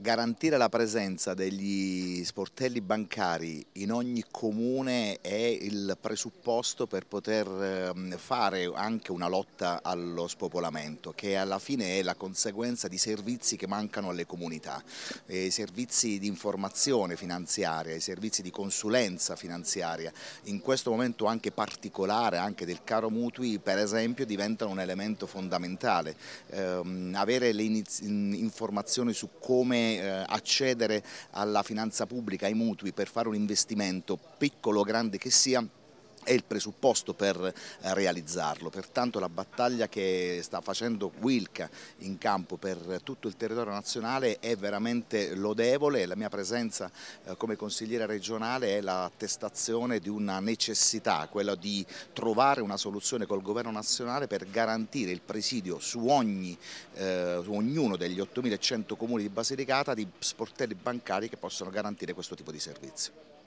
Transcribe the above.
garantire la presenza degli sportelli bancari in ogni comune è il presupposto per poter ehm, fare anche una lotta allo spopolamento che alla fine è la conseguenza di servizi che mancano alle comunità, i servizi di informazione finanziaria, i servizi di consulenza finanziaria, in questo momento anche particolare anche del caro mutui per esempio diventano un elemento fondamentale, eh, avere le informazioni su come come eh, accedere alla finanza pubblica, ai mutui per fare un investimento piccolo o grande che sia è il presupposto per eh, realizzarlo, pertanto la battaglia che sta facendo Wilca in campo per tutto il territorio nazionale è veramente lodevole, la mia presenza eh, come consigliere regionale è l'attestazione di una necessità, quella di trovare una soluzione col governo nazionale per garantire il presidio su, ogni, eh, su ognuno degli 8.100 comuni di Basilicata di sportelli bancari che possano garantire questo tipo di servizio.